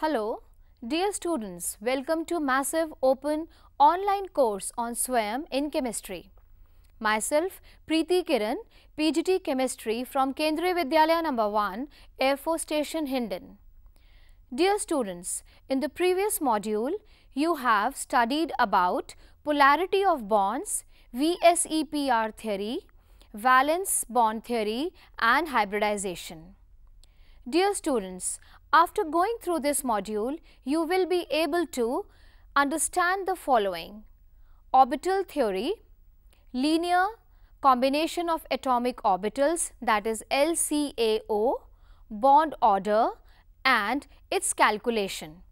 Hello, dear students, welcome to Massive Open online course on SWAM in Chemistry. Myself, Preeti Kiran, PGT Chemistry from Kendriya Vidyalaya number 1, Air Force Station Hindon. Dear students, in the previous module, you have studied about polarity of bonds, VSEPR theory, valence bond theory and hybridization. Dear students, after going through this module, you will be able to understand the following. Orbital theory, linear combination of atomic orbitals that is LCAO, bond order and its calculation,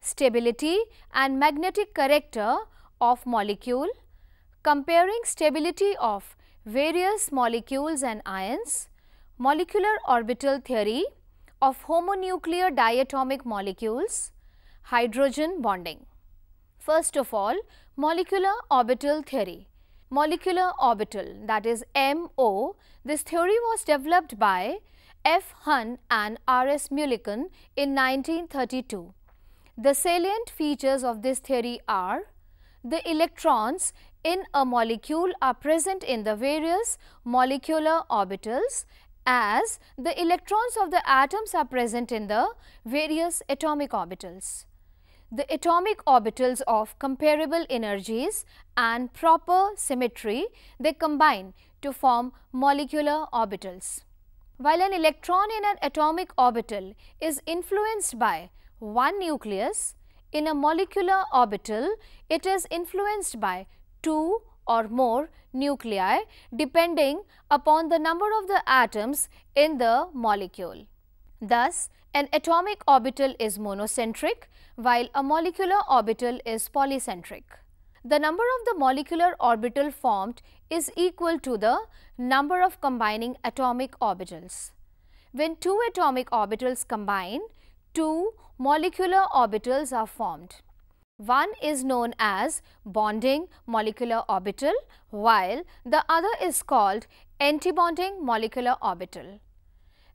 stability and magnetic character of molecule, comparing stability of various molecules and ions, molecular orbital theory of homonuclear diatomic molecules, hydrogen bonding. First of all, molecular orbital theory. Molecular orbital, that is MO, this theory was developed by F. Hun and R. S. Mulliken in 1932. The salient features of this theory are the electrons in a molecule are present in the various molecular orbitals as the electrons of the atoms are present in the various atomic orbitals. The atomic orbitals of comparable energies and proper symmetry, they combine to form molecular orbitals. While an electron in an atomic orbital is influenced by one nucleus, in a molecular orbital, it is influenced by two or more nuclei depending upon the number of the atoms in the molecule. Thus, an atomic orbital is monocentric while a molecular orbital is polycentric. The number of the molecular orbital formed is equal to the number of combining atomic orbitals. When two atomic orbitals combine, two molecular orbitals are formed. One is known as bonding molecular orbital while the other is called antibonding molecular orbital.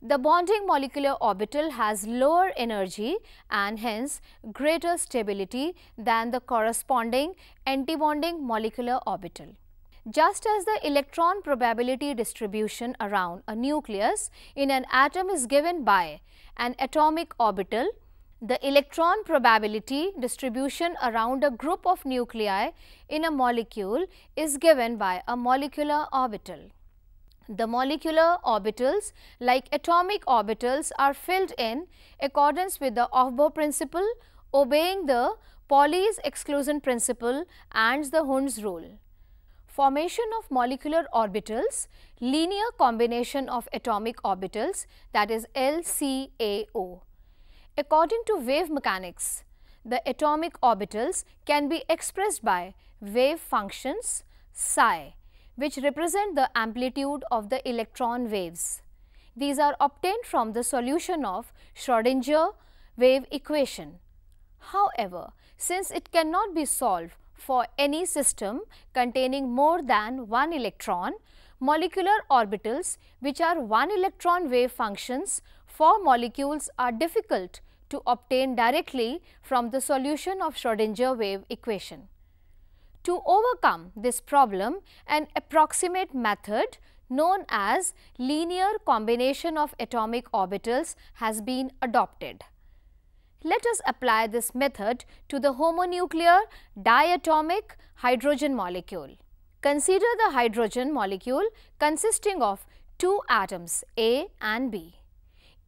The bonding molecular orbital has lower energy and hence greater stability than the corresponding antibonding molecular orbital. Just as the electron probability distribution around a nucleus in an atom is given by an atomic orbital the electron probability distribution around a group of nuclei in a molecule is given by a molecular orbital. The molecular orbitals like atomic orbitals are filled in accordance with the Aufbau principle obeying the Pauli's exclusion principle and the Hund's rule. Formation of molecular orbitals, linear combination of atomic orbitals that is LCAO According to wave mechanics, the atomic orbitals can be expressed by wave functions psi, which represent the amplitude of the electron waves. These are obtained from the solution of Schrödinger wave equation. However, since it cannot be solved for any system containing more than one electron, molecular orbitals which are one electron wave functions for molecules are difficult to obtain directly from the solution of Schrodinger wave equation. To overcome this problem, an approximate method known as linear combination of atomic orbitals has been adopted. Let us apply this method to the homonuclear diatomic hydrogen molecule. Consider the hydrogen molecule consisting of two atoms A and B.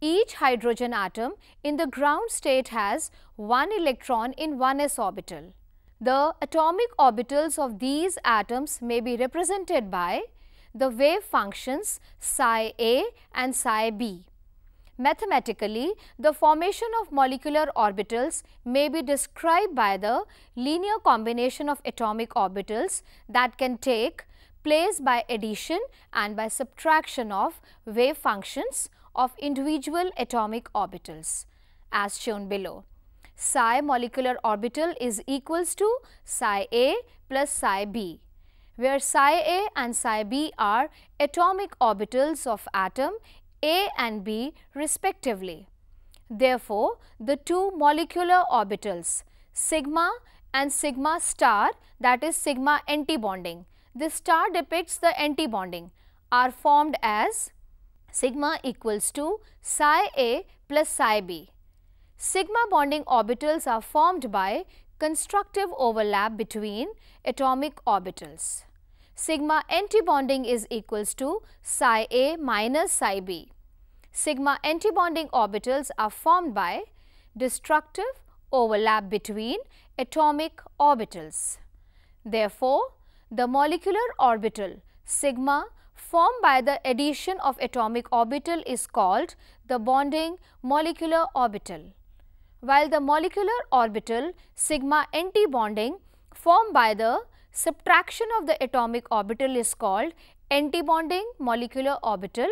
Each hydrogen atom in the ground state has one electron in 1s orbital. The atomic orbitals of these atoms may be represented by the wave functions psi a and psi b. Mathematically, the formation of molecular orbitals may be described by the linear combination of atomic orbitals that can take place by addition and by subtraction of wave functions of individual atomic orbitals as shown below. Psi molecular orbital is equals to psi A plus psi B, where psi A and psi B are atomic orbitals of atom A and B respectively. Therefore, the two molecular orbitals sigma and sigma star that is sigma antibonding, bonding This star depicts the antibonding, bonding are formed as sigma equals to psi A plus psi B. Sigma bonding orbitals are formed by constructive overlap between atomic orbitals. Sigma antibonding is equals to psi A minus psi B. Sigma antibonding orbitals are formed by destructive overlap between atomic orbitals. Therefore, the molecular orbital sigma formed by the addition of atomic orbital is called the bonding molecular orbital, while the molecular orbital sigma NT bonding formed by the subtraction of the atomic orbital is called NT bonding molecular orbital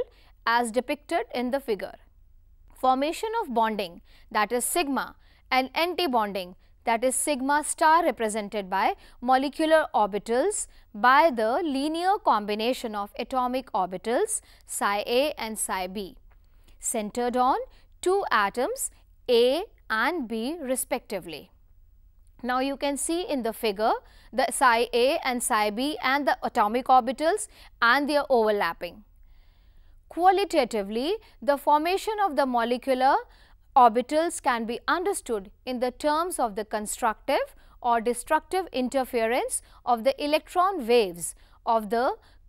as depicted in the figure. Formation of bonding that is sigma and NT bonding that is sigma star represented by molecular orbitals by the linear combination of atomic orbitals psi A and psi B centered on two atoms A and B respectively. Now you can see in the figure the psi A and psi B and the atomic orbitals and their overlapping. Qualitatively, the formation of the molecular Orbitals can be understood in the terms of the constructive or destructive interference of the electron waves of the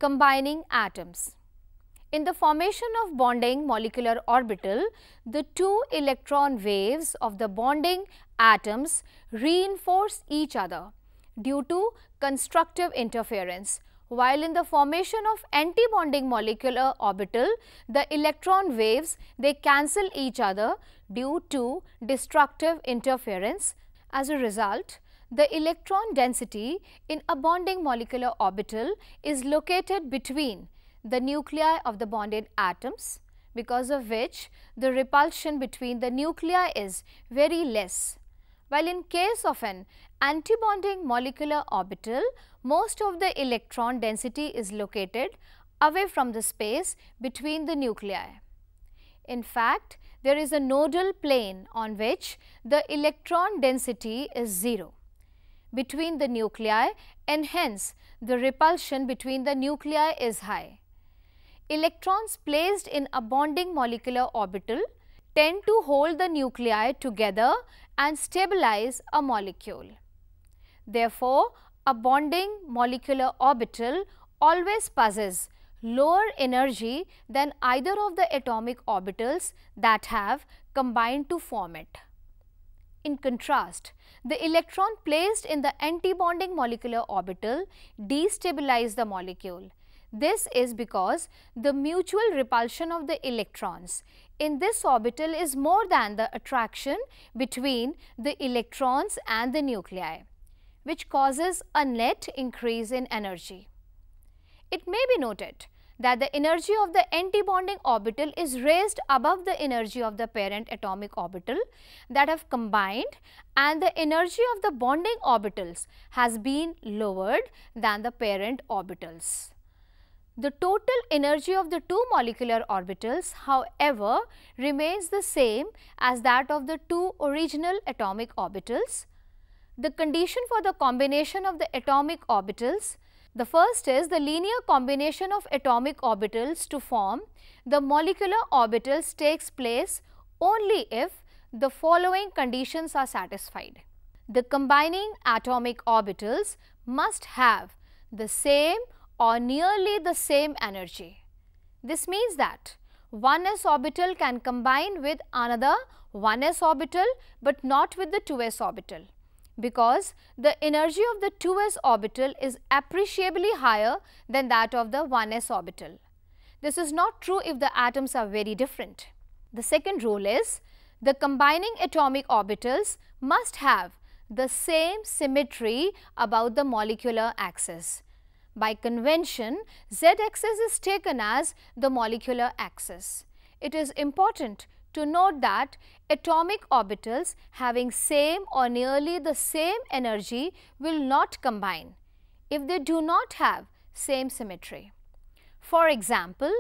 combining atoms. In the formation of bonding molecular orbital, the two electron waves of the bonding atoms reinforce each other due to constructive interference. While in the formation of antibonding molecular orbital, the electron waves, they cancel each other due to destructive interference. As a result, the electron density in a bonding molecular orbital is located between the nuclei of the bonded atoms because of which the repulsion between the nuclei is very less. While in case of an antibonding molecular orbital, most of the electron density is located away from the space between the nuclei. In fact, there is a nodal plane on which the electron density is 0 between the nuclei and hence the repulsion between the nuclei is high. Electrons placed in a bonding molecular orbital tend to hold the nuclei together and stabilize a molecule. Therefore, a bonding molecular orbital always possesses lower energy than either of the atomic orbitals that have combined to form it. In contrast, the electron placed in the antibonding molecular orbital destabilizes the molecule. This is because the mutual repulsion of the electrons in this orbital is more than the attraction between the electrons and the nuclei, which causes a net increase in energy. It may be noted that the energy of the antibonding orbital is raised above the energy of the parent atomic orbital that have combined and the energy of the bonding orbitals has been lowered than the parent orbitals. The total energy of the two molecular orbitals however remains the same as that of the two original atomic orbitals. The condition for the combination of the atomic orbitals the first is the linear combination of atomic orbitals to form the molecular orbitals takes place only if the following conditions are satisfied. The combining atomic orbitals must have the same or nearly the same energy. This means that one s orbital can combine with another 1s orbital but not with the 2s orbital because the energy of the 2s orbital is appreciably higher than that of the 1s orbital. This is not true if the atoms are very different. The second rule is the combining atomic orbitals must have the same symmetry about the molecular axis. By convention, z axis is taken as the molecular axis. It is important to note that atomic orbitals having same or nearly the same energy will not combine if they do not have same symmetry. For example,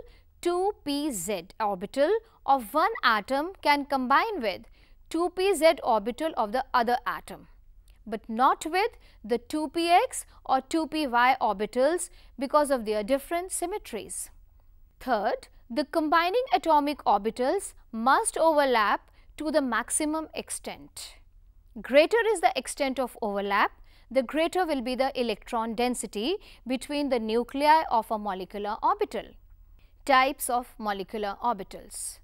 2pz orbital of one atom can combine with 2pz orbital of the other atom, but not with the 2px or 2py orbitals because of their different symmetries. Third, the combining atomic orbitals must overlap to the maximum extent. Greater is the extent of overlap, the greater will be the electron density between the nuclei of a molecular orbital. Types of molecular orbitals.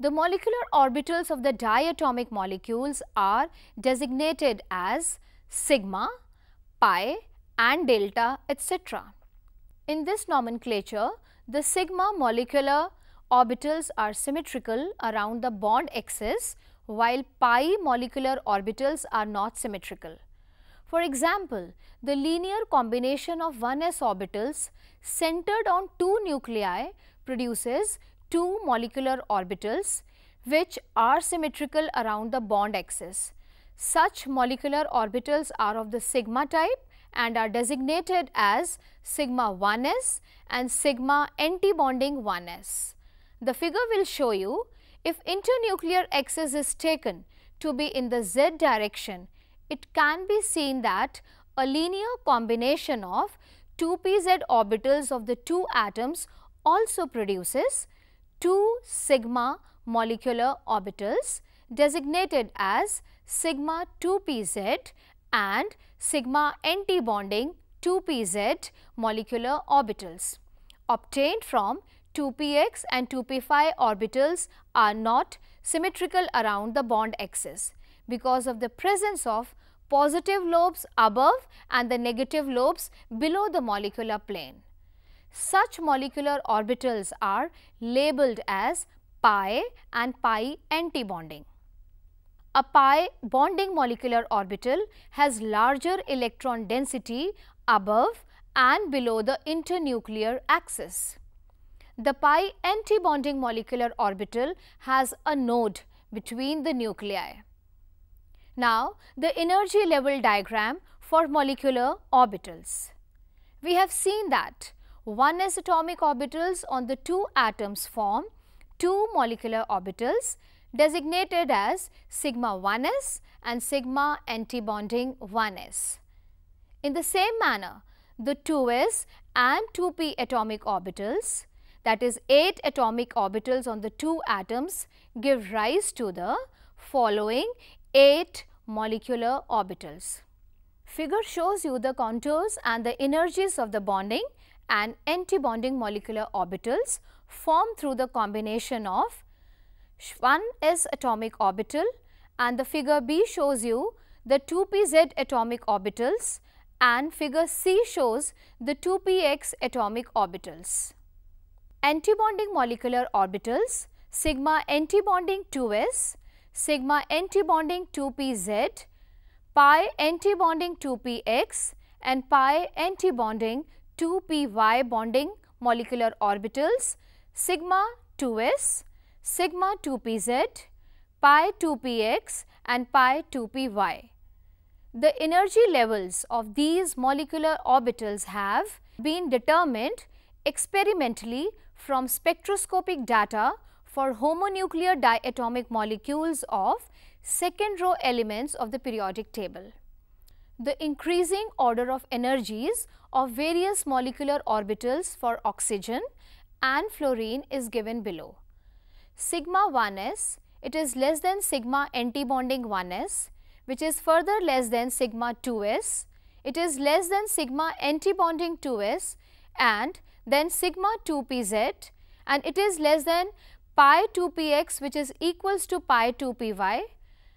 The molecular orbitals of the diatomic molecules are designated as sigma, pi and delta etc. In this nomenclature, the sigma molecular orbitals are symmetrical around the bond axis while pi molecular orbitals are not symmetrical. For example, the linear combination of 1s orbitals centered on two nuclei produces two molecular orbitals which are symmetrical around the bond axis. Such molecular orbitals are of the sigma type and are designated as sigma 1s and sigma antibonding 1s. The figure will show you if internuclear axis is taken to be in the z direction, it can be seen that a linear combination of 2pz orbitals of the two atoms also produces 2 sigma molecular orbitals designated as sigma 2pz and sigma NT bonding 2pz molecular orbitals obtained from 2px and 2p5 orbitals are not symmetrical around the bond axis because of the presence of positive lobes above and the negative lobes below the molecular plane. Such molecular orbitals are labeled as pi and pi anti-bonding. A pi bonding molecular orbital has larger electron density above and below the internuclear axis. The pi antibonding molecular orbital has a node between the nuclei. Now, the energy level diagram for molecular orbitals. We have seen that 1s atomic orbitals on the 2 atoms form 2 molecular orbitals designated as sigma 1s and sigma antibonding 1s. In the same manner, the 2s and 2p atomic orbitals that is 8 atomic orbitals on the 2 atoms give rise to the following 8 molecular orbitals. Figure shows you the contours and the energies of the bonding and antibonding molecular orbitals formed through the combination of one is atomic orbital and the figure B shows you the 2pz atomic orbitals and figure C shows the 2px atomic orbitals. Antibonding molecular orbitals sigma antibonding 2s, sigma antibonding 2pz, pi antibonding 2px and pi antibonding 2py bonding molecular orbitals sigma 2s sigma 2pz, pi 2px and pi 2py. The energy levels of these molecular orbitals have been determined experimentally from spectroscopic data for homonuclear diatomic molecules of second row elements of the periodic table. The increasing order of energies of various molecular orbitals for oxygen and fluorine is given below sigma 1s, it is less than sigma antibonding 1s, which is further less than sigma 2s, it is less than sigma antibonding 2s and then sigma 2pz and it is less than pi 2px which is equals to pi 2py,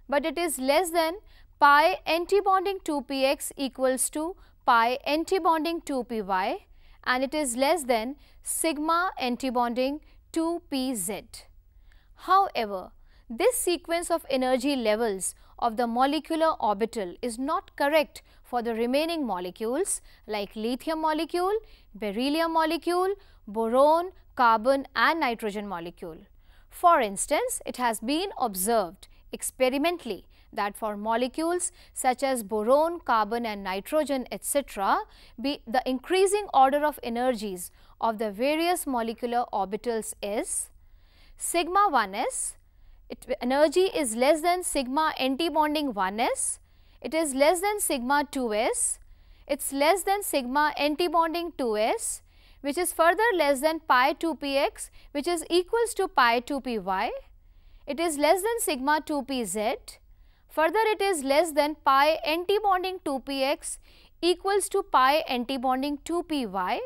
but it is less than pi antibonding 2px equals to pi antibonding 2py and it is less than sigma antibonding 2pz. However, this sequence of energy levels of the molecular orbital is not correct for the remaining molecules like lithium molecule, beryllium molecule, boron, carbon and nitrogen molecule. For instance, it has been observed experimentally that for molecules such as boron, carbon and nitrogen etc., the increasing order of energies of the various molecular orbitals is sigma 1s, it, energy is less than sigma antibonding 1s, it is less than sigma 2s, it is less than sigma antibonding 2s, which is further less than pi 2px, which is equals to pi 2py, it is less than sigma 2pz, further it is less than pi antibonding 2px equals to pi antibonding 2py,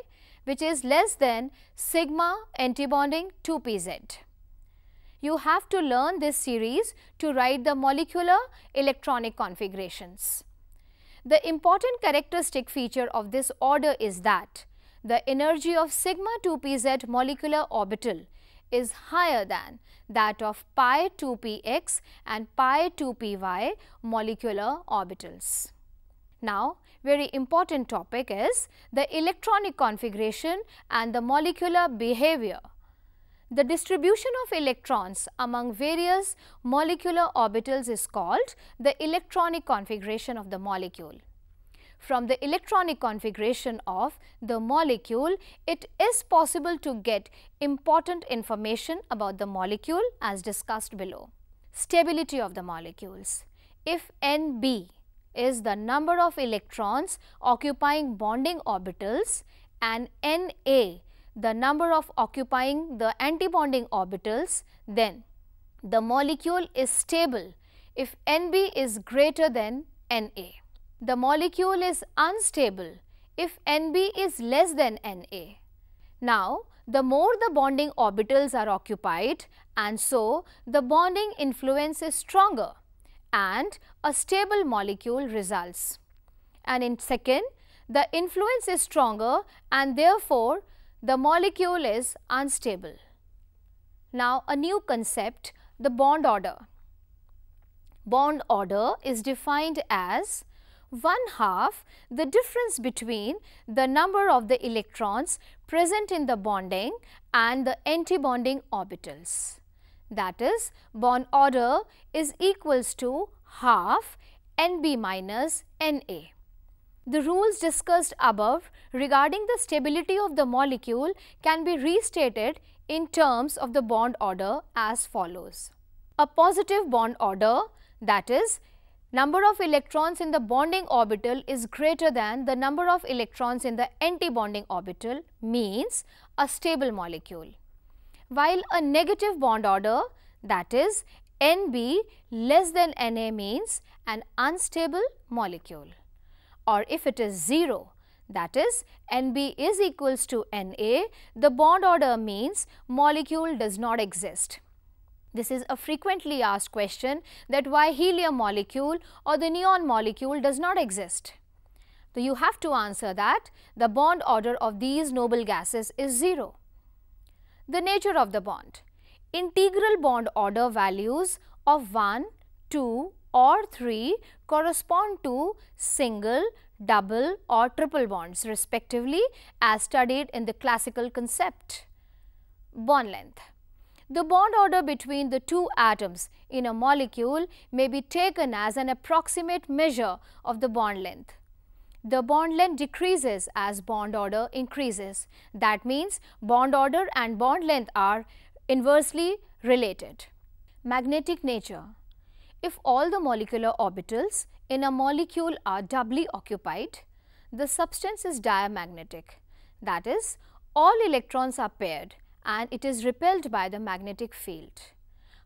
which is less than sigma antibonding 2pz you have to learn this series to write the molecular electronic configurations. The important characteristic feature of this order is that the energy of sigma 2pz molecular orbital is higher than that of pi 2px and pi 2py molecular orbitals. Now, very important topic is the electronic configuration and the molecular behavior the distribution of electrons among various molecular orbitals is called the electronic configuration of the molecule. From the electronic configuration of the molecule, it is possible to get important information about the molecule as discussed below. Stability of the molecules. If Nb is the number of electrons occupying bonding orbitals and Na the number of occupying the antibonding orbitals, then the molecule is stable if NB is greater than Na. The molecule is unstable if NB is less than Na. Now, the more the bonding orbitals are occupied and so the bonding influence is stronger and a stable molecule results. And in second, the influence is stronger and therefore the molecule is unstable. Now a new concept, the bond order. Bond order is defined as one half the difference between the number of the electrons present in the bonding and the antibonding orbitals. That is, bond order is equals to half Nb minus Na. The rules discussed above regarding the stability of the molecule can be restated in terms of the bond order as follows. A positive bond order that is number of electrons in the bonding orbital is greater than the number of electrons in the antibonding orbital means a stable molecule. While a negative bond order that is NB less than Na means an unstable molecule or if it is 0, that is NB is equals to Na, the bond order means molecule does not exist. This is a frequently asked question that why helium molecule or the neon molecule does not exist. So, you have to answer that the bond order of these noble gases is 0. The nature of the bond. Integral bond order values of 1, 2 or 3 correspond to single, double or triple bonds respectively as studied in the classical concept. Bond length. The bond order between the two atoms in a molecule may be taken as an approximate measure of the bond length. The bond length decreases as bond order increases. That means bond order and bond length are inversely related. Magnetic nature. If all the molecular orbitals in a molecule are doubly occupied, the substance is diamagnetic. That is, all electrons are paired and it is repelled by the magnetic field.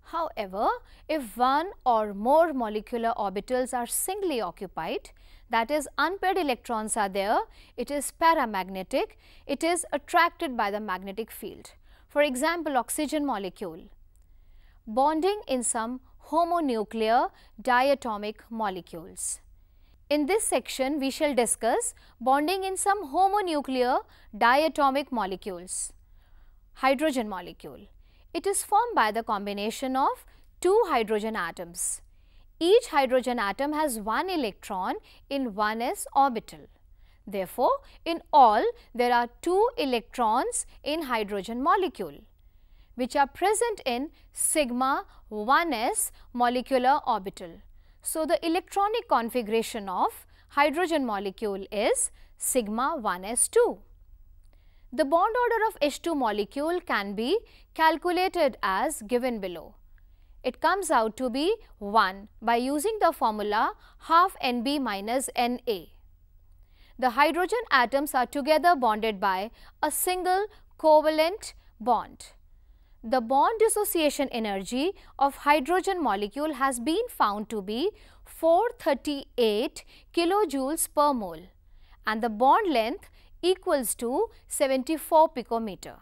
However, if one or more molecular orbitals are singly occupied, that is unpaired electrons are there, it is paramagnetic, it is attracted by the magnetic field. For example, oxygen molecule. Bonding in some homonuclear diatomic molecules. In this section, we shall discuss bonding in some homonuclear diatomic molecules. Hydrogen molecule. It is formed by the combination of two hydrogen atoms. Each hydrogen atom has one electron in 1s orbital. Therefore, in all there are two electrons in hydrogen molecule which are present in sigma 1s molecular orbital. So, the electronic configuration of hydrogen molecule is sigma 1s2. The bond order of H2 molecule can be calculated as given below. It comes out to be 1 by using the formula half NB minus Na. The hydrogen atoms are together bonded by a single covalent bond the bond dissociation energy of hydrogen molecule has been found to be 438 kilojoules per mole and the bond length equals to 74 picometer.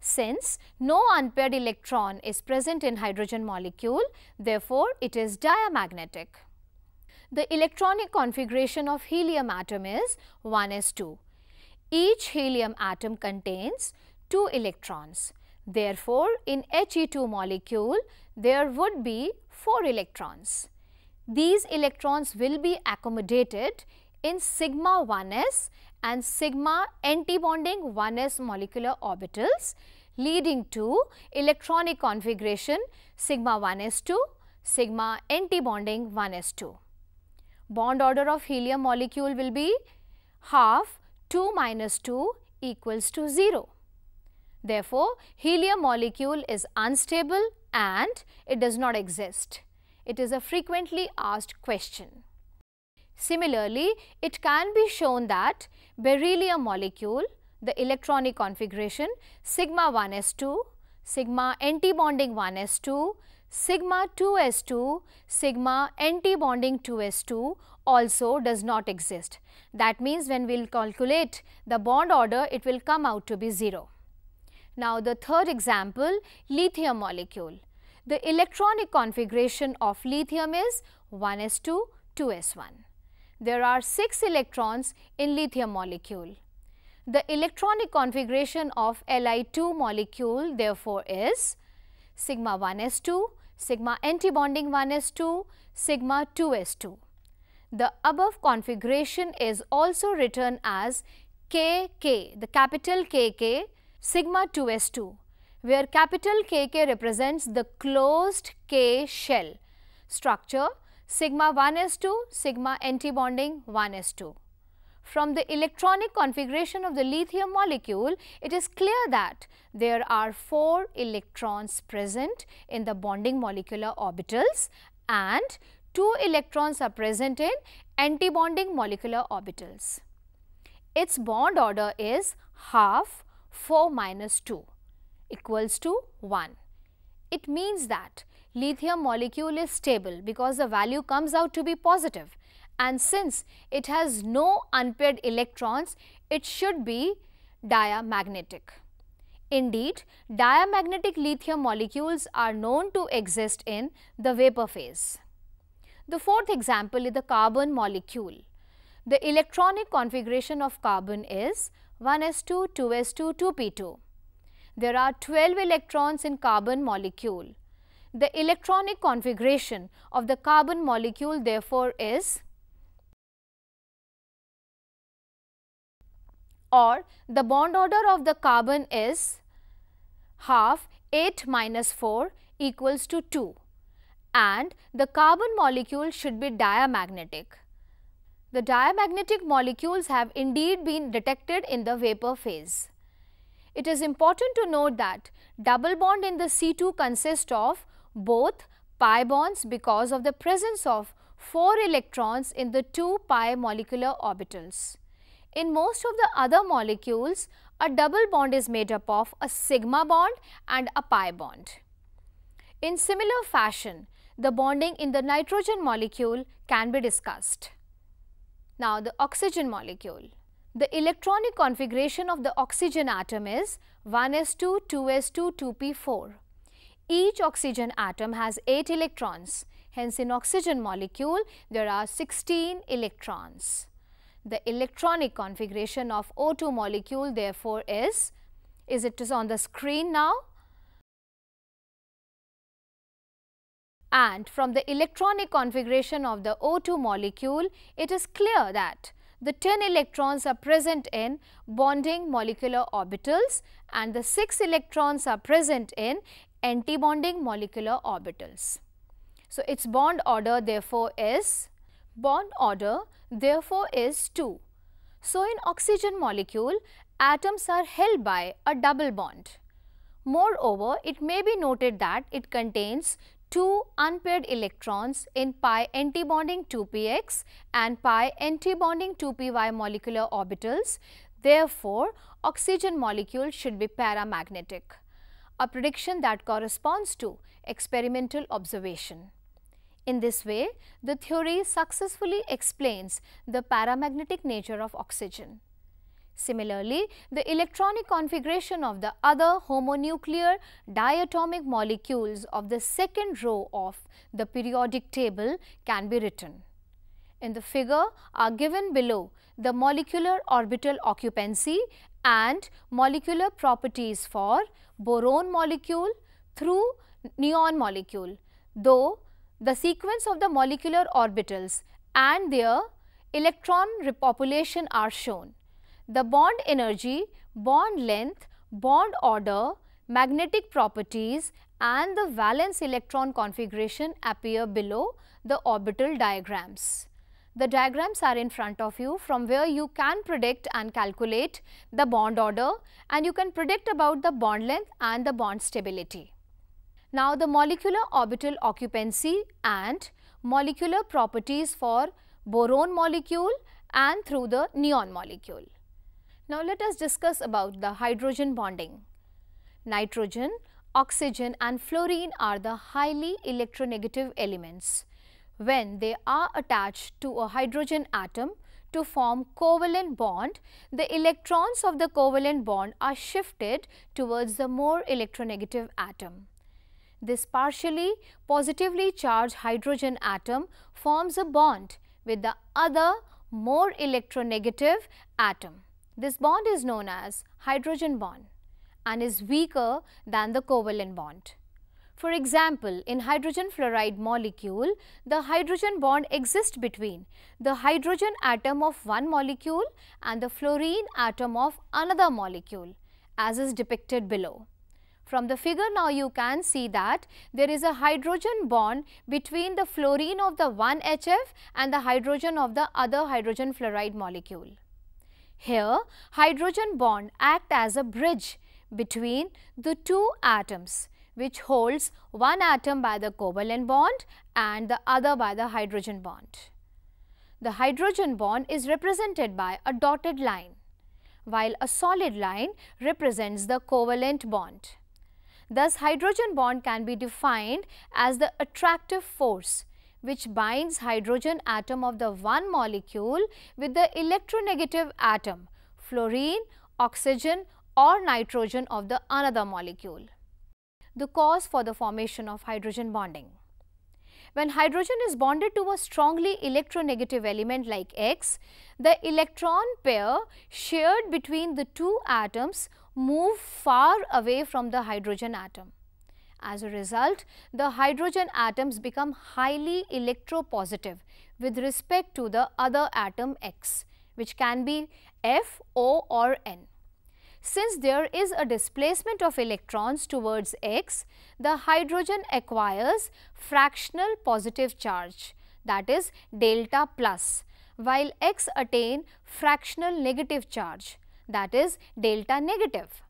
Since no unpaired electron is present in hydrogen molecule, therefore it is diamagnetic. The electronic configuration of helium atom is 1s2. Each helium atom contains 2 electrons Therefore, in He2 molecule, there would be 4 electrons. These electrons will be accommodated in sigma 1s and sigma antibonding 1s molecular orbitals leading to electronic configuration sigma 1s2, sigma antibonding 1s2. Bond order of helium molecule will be half 2 minus 2 equals to 0. Therefore, helium molecule is unstable and it does not exist. It is a frequently asked question. Similarly, it can be shown that beryllium molecule, the electronic configuration sigma 1s2, sigma anti-bonding 1s2, sigma 2s2, sigma anti-bonding 2s2 also does not exist. That means when we will calculate the bond order, it will come out to be 0. Now the third example, lithium molecule. The electronic configuration of lithium is 1s2, 2s1. There are 6 electrons in lithium molecule. The electronic configuration of Li2 molecule therefore is sigma 1s2, sigma antibonding 1s2, sigma 2s2. The above configuration is also written as KK, the capital KK sigma 2s2 where capital KK represents the closed K shell structure sigma 1s2 sigma antibonding 1s2. From the electronic configuration of the lithium molecule, it is clear that there are 4 electrons present in the bonding molecular orbitals and 2 electrons are present in antibonding molecular orbitals. Its bond order is half 4 minus 2 equals to 1. It means that lithium molecule is stable because the value comes out to be positive and since it has no unpaired electrons, it should be diamagnetic. Indeed, diamagnetic lithium molecules are known to exist in the vapor phase. The fourth example is the carbon molecule. The electronic configuration of carbon is 1s2, 2s2, 2p2. There are 12 electrons in carbon molecule. The electronic configuration of the carbon molecule therefore is or the bond order of the carbon is half 8 minus 4 equals to 2 and the carbon molecule should be diamagnetic the diamagnetic molecules have indeed been detected in the vapor phase. It is important to note that double bond in the C2 consists of both pi bonds because of the presence of 4 electrons in the 2 pi molecular orbitals. In most of the other molecules, a double bond is made up of a sigma bond and a pi bond. In similar fashion, the bonding in the nitrogen molecule can be discussed. Now the oxygen molecule. The electronic configuration of the oxygen atom is 1s2, 2s2, 2p4. Each oxygen atom has 8 electrons. Hence, in oxygen molecule, there are 16 electrons. The electronic configuration of O2 molecule therefore is, is it is on the screen now? And from the electronic configuration of the O2 molecule, it is clear that the 10 electrons are present in bonding molecular orbitals and the 6 electrons are present in antibonding molecular orbitals. So, its bond order therefore is bond order therefore is 2. So, in oxygen molecule atoms are held by a double bond. Moreover, it may be noted that it contains two unpaired electrons in pi antibonding 2px and pi antibonding 2py molecular orbitals. Therefore, oxygen molecule should be paramagnetic, a prediction that corresponds to experimental observation. In this way, the theory successfully explains the paramagnetic nature of oxygen. Similarly, the electronic configuration of the other homonuclear diatomic molecules of the second row of the periodic table can be written. In the figure are given below the molecular orbital occupancy and molecular properties for boron molecule through neon molecule, though the sequence of the molecular orbitals and their electron repopulation are shown the bond energy, bond length, bond order, magnetic properties and the valence electron configuration appear below the orbital diagrams. The diagrams are in front of you from where you can predict and calculate the bond order and you can predict about the bond length and the bond stability. Now, the molecular orbital occupancy and molecular properties for boron molecule and through the neon molecule. Now let us discuss about the hydrogen bonding. Nitrogen, oxygen and fluorine are the highly electronegative elements. When they are attached to a hydrogen atom to form covalent bond, the electrons of the covalent bond are shifted towards the more electronegative atom. This partially positively charged hydrogen atom forms a bond with the other more electronegative atom. This bond is known as hydrogen bond and is weaker than the covalent bond. For example, in hydrogen fluoride molecule, the hydrogen bond exists between the hydrogen atom of one molecule and the fluorine atom of another molecule as is depicted below. From the figure now you can see that there is a hydrogen bond between the fluorine of the one HF and the hydrogen of the other hydrogen fluoride molecule. Here, hydrogen bond act as a bridge between the two atoms which holds one atom by the covalent bond and the other by the hydrogen bond. The hydrogen bond is represented by a dotted line, while a solid line represents the covalent bond. Thus, hydrogen bond can be defined as the attractive force which binds hydrogen atom of the one molecule with the electronegative atom, fluorine, oxygen or nitrogen of the another molecule. The cause for the formation of hydrogen bonding. When hydrogen is bonded to a strongly electronegative element like X, the electron pair shared between the two atoms move far away from the hydrogen atom. As a result, the hydrogen atoms become highly electropositive with respect to the other atom X, which can be F, O or N. Since there is a displacement of electrons towards X, the hydrogen acquires fractional positive charge that is delta plus while X attain fractional negative charge that is delta negative.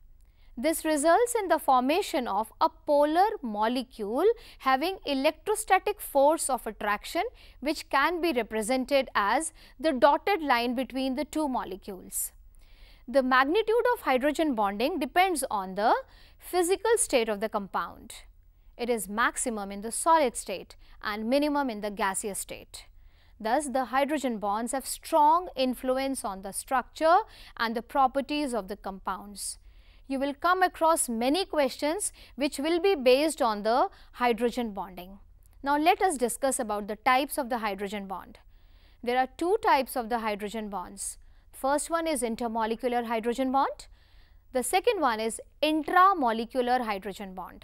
This results in the formation of a polar molecule having electrostatic force of attraction which can be represented as the dotted line between the two molecules. The magnitude of hydrogen bonding depends on the physical state of the compound. It is maximum in the solid state and minimum in the gaseous state. Thus, the hydrogen bonds have strong influence on the structure and the properties of the compounds you will come across many questions which will be based on the hydrogen bonding. Now, let us discuss about the types of the hydrogen bond. There are two types of the hydrogen bonds. First one is intermolecular hydrogen bond. The second one is intramolecular hydrogen bond.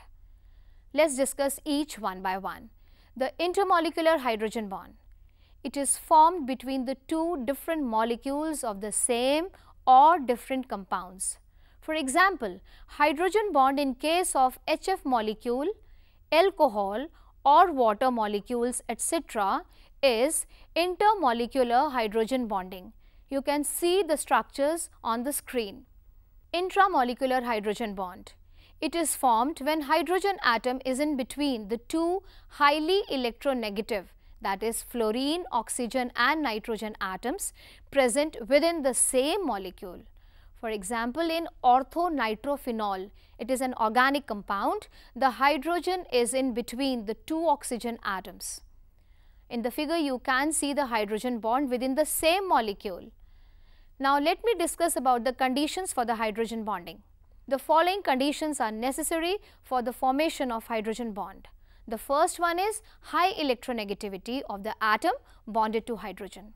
Let us discuss each one by one. The intermolecular hydrogen bond. It is formed between the two different molecules of the same or different compounds. For example, hydrogen bond in case of HF molecule, alcohol or water molecules etc. is intermolecular hydrogen bonding. You can see the structures on the screen. Intramolecular hydrogen bond. It is formed when hydrogen atom is in between the two highly electronegative that is fluorine, oxygen and nitrogen atoms present within the same molecule. For example, in orthonitrophenol, it is an organic compound. The hydrogen is in between the two oxygen atoms. In the figure, you can see the hydrogen bond within the same molecule. Now, let me discuss about the conditions for the hydrogen bonding. The following conditions are necessary for the formation of hydrogen bond. The first one is high electronegativity of the atom bonded to hydrogen.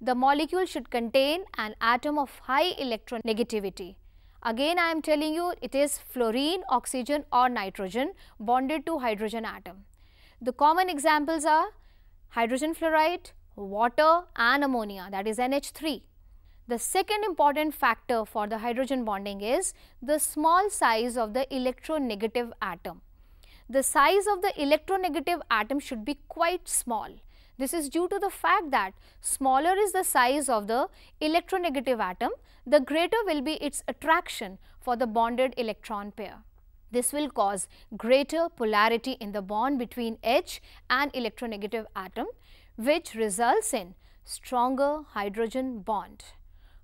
The molecule should contain an atom of high electronegativity. Again, I am telling you it is fluorine, oxygen or nitrogen bonded to hydrogen atom. The common examples are hydrogen fluoride, water and ammonia that is NH3. The second important factor for the hydrogen bonding is the small size of the electronegative atom. The size of the electronegative atom should be quite small. This is due to the fact that smaller is the size of the electronegative atom, the greater will be its attraction for the bonded electron pair. This will cause greater polarity in the bond between H and electronegative atom which results in stronger hydrogen bond.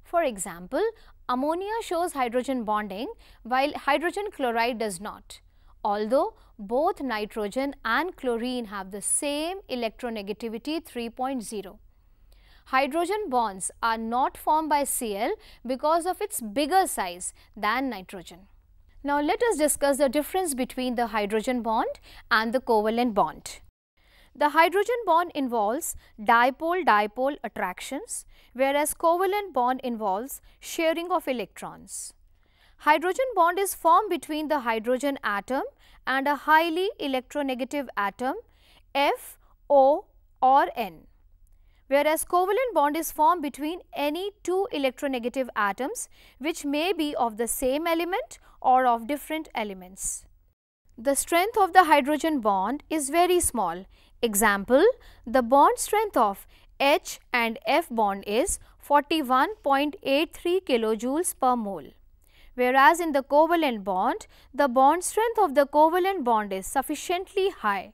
For example, ammonia shows hydrogen bonding while hydrogen chloride does not. Although both nitrogen and chlorine have the same electronegativity 3.0. Hydrogen bonds are not formed by Cl because of its bigger size than nitrogen. Now let us discuss the difference between the hydrogen bond and the covalent bond. The hydrogen bond involves dipole-dipole attractions whereas covalent bond involves sharing of electrons. Hydrogen bond is formed between the hydrogen atom and a highly electronegative atom F, O or N. Whereas covalent bond is formed between any two electronegative atoms which may be of the same element or of different elements. The strength of the hydrogen bond is very small. Example, the bond strength of H and F bond is 41.83 kilojoules per mole whereas in the covalent bond, the bond strength of the covalent bond is sufficiently high.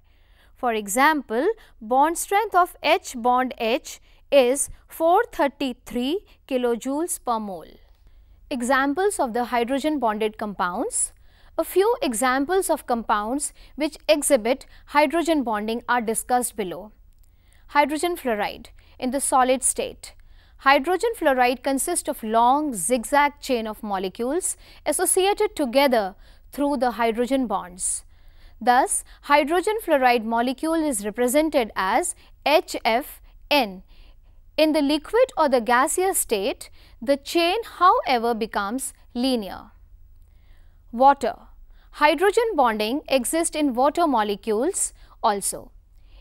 For example, bond strength of H bond H is 433 kilojoules per mole. Examples of the hydrogen bonded compounds a few examples of compounds which exhibit hydrogen bonding are discussed below. Hydrogen fluoride in the solid state Hydrogen fluoride consists of long zigzag chain of molecules associated together through the hydrogen bonds. Thus, hydrogen fluoride molecule is represented as HFN. In the liquid or the gaseous state, the chain however becomes linear. Water. Hydrogen bonding exists in water molecules also.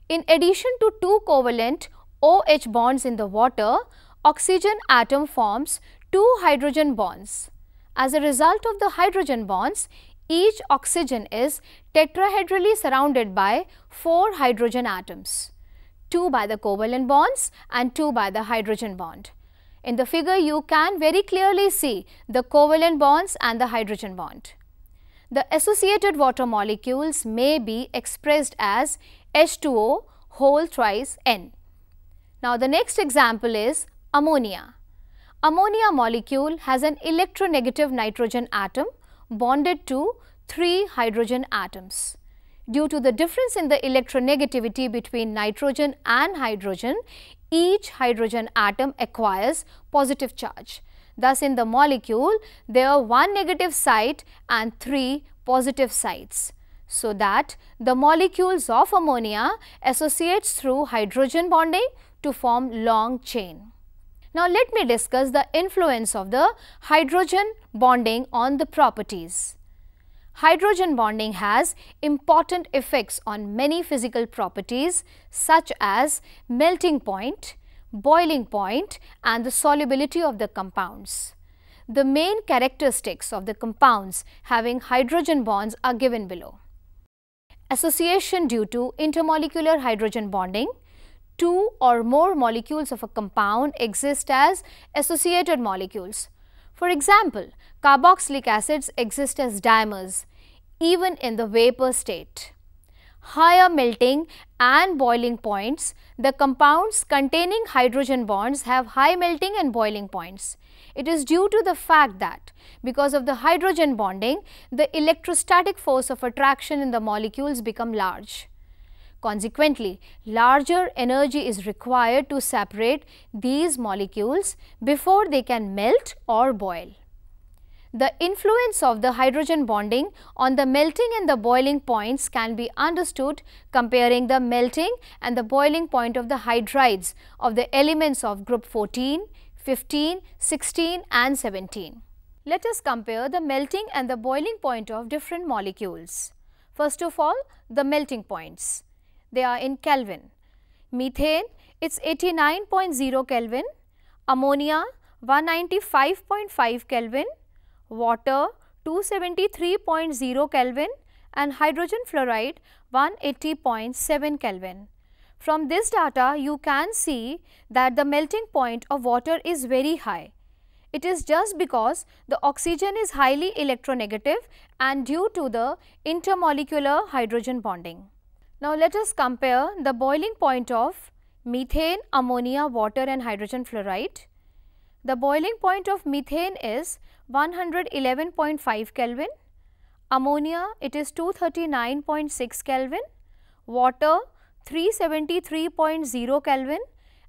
In addition to two covalent OH bonds in the water, oxygen atom forms two hydrogen bonds. As a result of the hydrogen bonds, each oxygen is tetrahedrally surrounded by four hydrogen atoms, two by the covalent bonds and two by the hydrogen bond. In the figure, you can very clearly see the covalent bonds and the hydrogen bond. The associated water molecules may be expressed as H2O whole thrice N. Now, the next example is Ammonia. Ammonia molecule has an electronegative nitrogen atom bonded to three hydrogen atoms. Due to the difference in the electronegativity between nitrogen and hydrogen, each hydrogen atom acquires positive charge. Thus, in the molecule, there are one negative site and three positive sites. So that the molecules of ammonia associates through hydrogen bonding to form long chain. Now let me discuss the influence of the hydrogen bonding on the properties. Hydrogen bonding has important effects on many physical properties such as melting point, boiling point and the solubility of the compounds. The main characteristics of the compounds having hydrogen bonds are given below. Association due to intermolecular hydrogen bonding, two or more molecules of a compound exist as associated molecules. For example, carboxylic acids exist as dimers, even in the vapor state. Higher melting and boiling points, the compounds containing hydrogen bonds have high melting and boiling points. It is due to the fact that because of the hydrogen bonding, the electrostatic force of attraction in the molecules become large. Consequently, larger energy is required to separate these molecules before they can melt or boil. The influence of the hydrogen bonding on the melting and the boiling points can be understood comparing the melting and the boiling point of the hydrides of the elements of group 14, 15, 16 and 17. Let us compare the melting and the boiling point of different molecules. First of all, the melting points they are in Kelvin. Methane, it's 89.0 Kelvin, ammonia 195.5 Kelvin, water 273.0 Kelvin and hydrogen fluoride 180.7 Kelvin. From this data, you can see that the melting point of water is very high. It is just because the oxygen is highly electronegative and due to the intermolecular hydrogen bonding. Now let us compare the boiling point of methane, ammonia, water and hydrogen fluoride. The boiling point of methane is 111.5 Kelvin, ammonia it is 239.6 Kelvin, water 373.0 Kelvin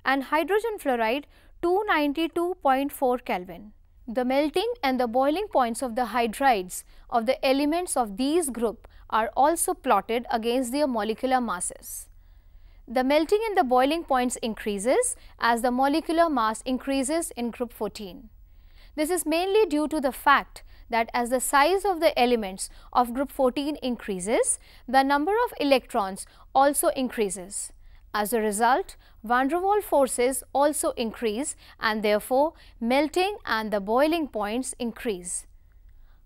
and hydrogen fluoride 292.4 Kelvin. The melting and the boiling points of the hydrides of the elements of these group are also plotted against their molecular masses. The melting and the boiling points increases as the molecular mass increases in group 14. This is mainly due to the fact that as the size of the elements of group 14 increases, the number of electrons also increases. As a result, van der Waals forces also increase and therefore melting and the boiling points increase.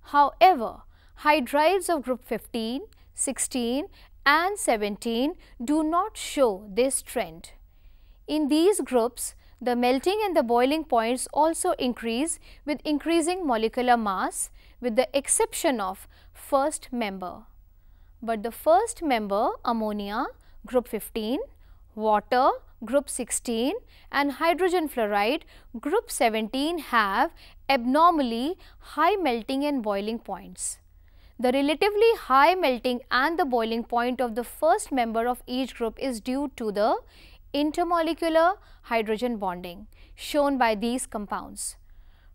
However, hydrides of group 15, 16 and 17 do not show this trend. In these groups, the melting and the boiling points also increase with increasing molecular mass with the exception of first member. But the first member ammonia group 15, water group 16 and hydrogen fluoride group 17 have abnormally high melting and boiling points. The relatively high melting and the boiling point of the first member of each group is due to the intermolecular hydrogen bonding shown by these compounds.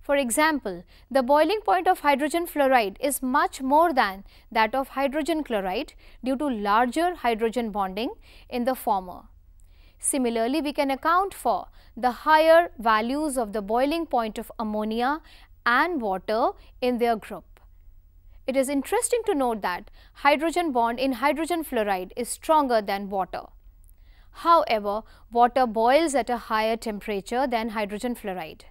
For example, the boiling point of hydrogen fluoride is much more than that of hydrogen chloride due to larger hydrogen bonding in the former. Similarly, we can account for the higher values of the boiling point of ammonia and water in their group. It is interesting to note that hydrogen bond in hydrogen fluoride is stronger than water. However, water boils at a higher temperature than hydrogen fluoride.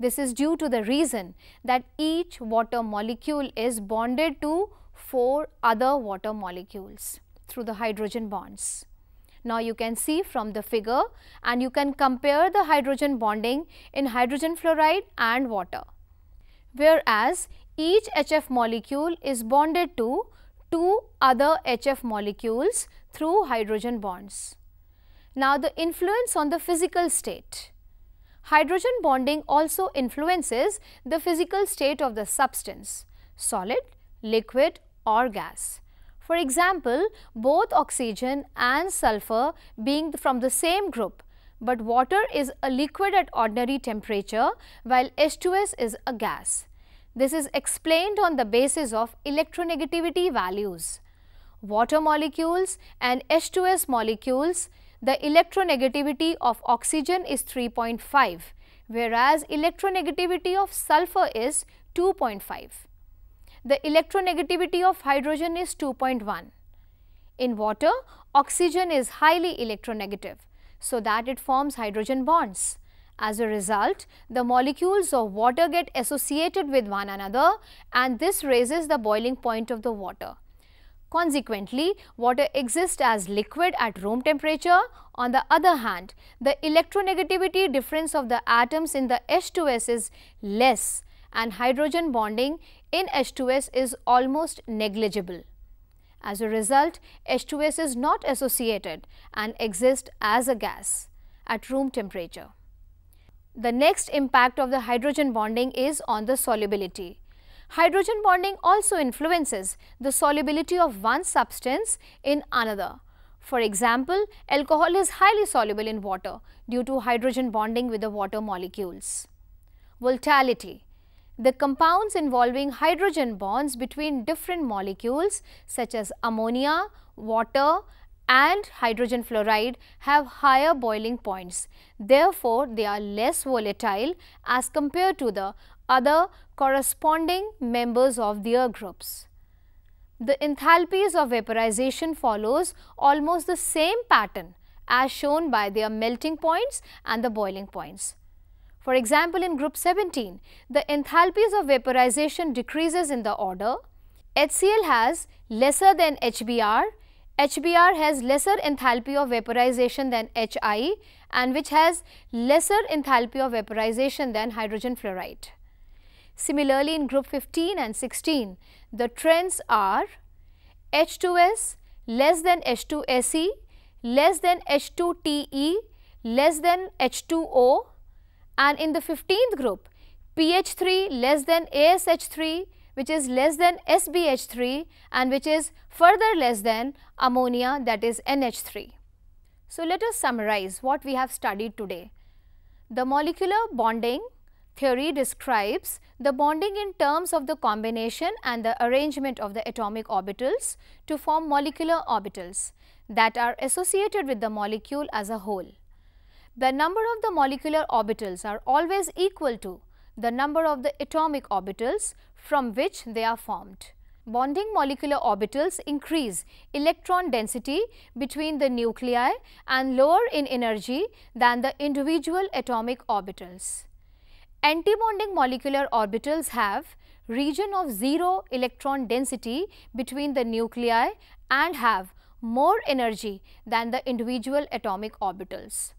This is due to the reason that each water molecule is bonded to four other water molecules through the hydrogen bonds. Now, you can see from the figure and you can compare the hydrogen bonding in hydrogen fluoride and water. Whereas, each HF molecule is bonded to two other HF molecules through hydrogen bonds. Now, the influence on the physical state. Hydrogen bonding also influences the physical state of the substance, solid, liquid or gas. For example, both oxygen and sulfur being from the same group, but water is a liquid at ordinary temperature while H2S is a gas. This is explained on the basis of electronegativity values. Water molecules and H2S molecules, the electronegativity of oxygen is 3.5, whereas electronegativity of sulfur is 2.5. The electronegativity of hydrogen is 2.1. In water, oxygen is highly electronegative, so that it forms hydrogen bonds. As a result, the molecules of water get associated with one another and this raises the boiling point of the water. Consequently, water exists as liquid at room temperature. On the other hand, the electronegativity difference of the atoms in the H2S is less and hydrogen bonding in H2S is almost negligible. As a result, H2S is not associated and exists as a gas at room temperature. The next impact of the hydrogen bonding is on the solubility. Hydrogen bonding also influences the solubility of one substance in another. For example, alcohol is highly soluble in water due to hydrogen bonding with the water molecules. Volatility. The compounds involving hydrogen bonds between different molecules such as ammonia, water and hydrogen fluoride have higher boiling points. Therefore, they are less volatile as compared to the other corresponding members of their groups. The enthalpies of vaporization follows almost the same pattern as shown by their melting points and the boiling points. For example, in group 17, the enthalpies of vaporization decreases in the order HCl has lesser than HBr HBr has lesser enthalpy of vaporization than HI and which has lesser enthalpy of vaporization than hydrogen fluoride. Similarly, in group 15 and 16, the trends are H2S less than H2SE, less than H2TE, less than H2O and in the 15th group, pH3 less than ASH3, which is less than SbH3 and which is further less than ammonia that is NH3. So, let us summarize what we have studied today. The molecular bonding theory describes the bonding in terms of the combination and the arrangement of the atomic orbitals to form molecular orbitals that are associated with the molecule as a whole. The number of the molecular orbitals are always equal to the number of the atomic orbitals from which they are formed. Bonding molecular orbitals increase electron density between the nuclei and lower in energy than the individual atomic orbitals. Antibonding molecular orbitals have region of zero electron density between the nuclei and have more energy than the individual atomic orbitals.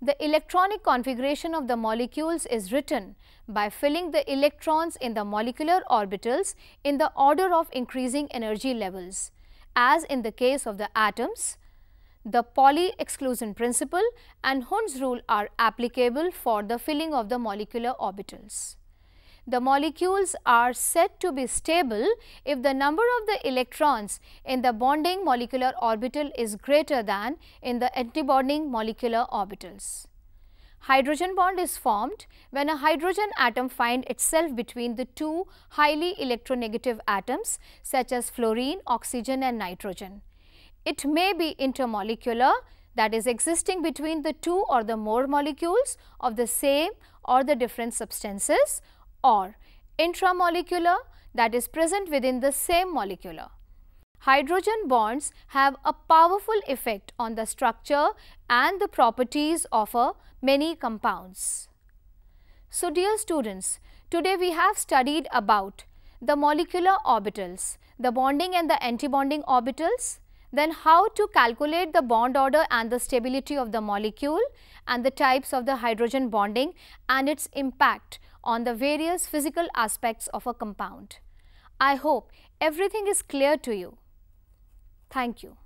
The electronic configuration of the molecules is written by filling the electrons in the molecular orbitals in the order of increasing energy levels. As in the case of the atoms, the Pauli exclusion principle and Hund's rule are applicable for the filling of the molecular orbitals the molecules are said to be stable if the number of the electrons in the bonding molecular orbital is greater than in the antibonding molecular orbitals. Hydrogen bond is formed when a hydrogen atom finds itself between the two highly electronegative atoms such as fluorine, oxygen and nitrogen. It may be intermolecular that is existing between the two or the more molecules of the same or the different substances or intramolecular that is present within the same molecular. Hydrogen bonds have a powerful effect on the structure and the properties of many compounds. So dear students, today we have studied about the molecular orbitals, the bonding and the antibonding orbitals, then how to calculate the bond order and the stability of the molecule and the types of the hydrogen bonding and its impact on the various physical aspects of a compound. I hope everything is clear to you. Thank you.